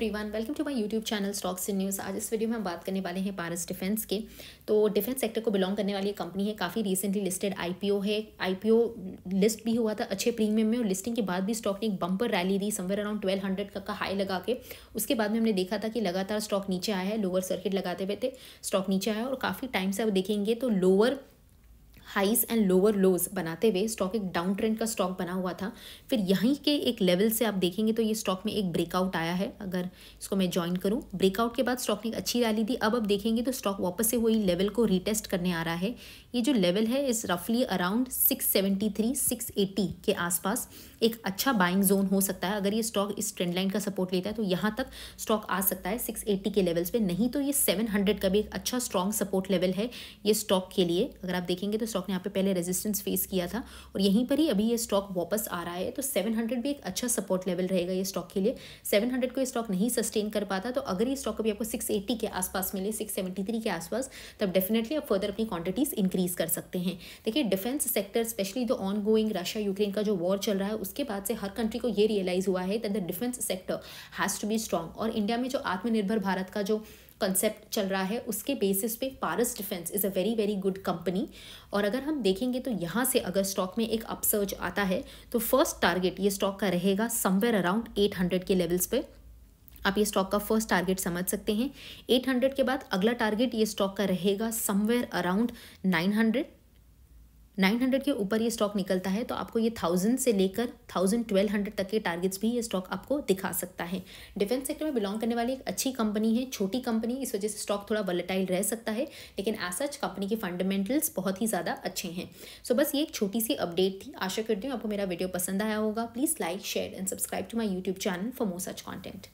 one welcome to my YouTube channel stocks in news आज इस video में हम बात करने वाले हैं पारस डिफेंस के तो डिफेंस सेक्टर को बिलोंग करने वाली कंपनी है काफ़ी रिसेंटली लिस्टेड आईपीओ है आईपीओ लिस्ट भी हुआ था अच्छे प्रीमियम में और लिस्टिंग के बाद भी स्टॉक ने एक बम्पर रैली दी समवेयर अराउंड ट्वेल्व हंड्रेड तक का हाई लगा के उसके बाद में हमने देखा था कि लगातार स्टॉक नीचे आया है लोअर सर्किट लगाते हुए थे स्टॉक नीचे आया और काफ़ी टाइम से अब देखेंगे तो lower highs and lower lows बनाते हुए स्टॉक एक डाउन ट्रेंड का स्टॉक बना हुआ था फिर यहीं के एक लेवल से आप देखेंगे तो ये स्टॉक में एक ब्रेकआउट आया है अगर इसको मैं ज्वाइन करूँ ब्रेकआउट के बाद स्टॉक ने एक अच्छी रैली दी अब आप देखेंगे तो स्टॉक वापस से हुई लेवल को रिटेस्ट करने आ रहा है ये जो लेवल है इस रफली around six seventy three six eighty के आसपास एक अच्छा बाइंग जोन हो सकता है अगर ये स्टॉक इस ट्रेंड लाइन का सपोर्ट लेता है तो यहाँ तक स्टॉक आ सकता है सिक्स एट्टी के लेवल्स पर नहीं तो ये सेवन हंड्रेड का भी एक अच्छा स्ट्रॉन्ग सपोर्ट लेवल है ये स्टॉक के लिए अगर आप देखेंगे तो स्टॉक ने यहाँ पे पहले रेजिस्टेंस फेस किया था और यहीं पर ही अभी ये स्टॉक वापस आ रहा है तो 700 भी एक अच्छा सपोर्ट लेवल रहेगा ये स्टॉक के लिए 700 को ये स्टॉक नहीं सस्टेन कर पाता तो अगर ये स्टॉक अभी आपको 680 के आसपास मिले 673 के आसपास तब डेफिनेटली आप फर्दर अपनी क्वांटिटीज़ इंक्रीज़ कर सकते हैं देखिए defence sector specially the ongoing Russia Ukraine का जो वॉर चल रहा है उसके बाद से हर कंट्री को ये रियलाइज़ हुआ है that the defence sector has to be strong और इंडिया में जो आत्मनिर्भर भारत का जो कंसेप्ट चल रहा है उसके बेसिस पे Paras defence is a very very good company और अगर हम देखेंगे तो यहाँ से अगर स्टॉक में एक अपसर्ज आता है तो फर्स्ट टारगेट ये स्टॉक का रहेगा समवेयर अराउंड एट हंड्रेड के लेवल्स पे आप ये स्टॉक का फर्स्ट टारगेट समझ सकते हैं 800 के बाद अगला टारगेट ये स्टॉक का रहेगा समवेयर अराउंड 900 नाइन हंड्रेड के ऊपर ये स्टॉक निकलता है तो आपको ये थाउजेंड से लेकर थाउजेंड ट्वेल्व हंड्रेड तक के टारगेट्स भी ये स्टॉक आपको दिखा सकता है डिफेंस सेक्टर में बिलोंग करने वाली एक अच्छी कंपनी है छोटी कंपनी इस वजह से स्टॉक थोड़ा वॉलेटाइल रह सकता है लेकिन एज सच कंपनी के फंडामेंटल्स बहुत ही ज़्यादा अच्छे हैं सो so बस ये एक छोटी सी अपडेट थी आशा करती हूँ आपको मेरा वीडियो पसंद आया होगा please like share and subscribe to my YouTube channel for more such content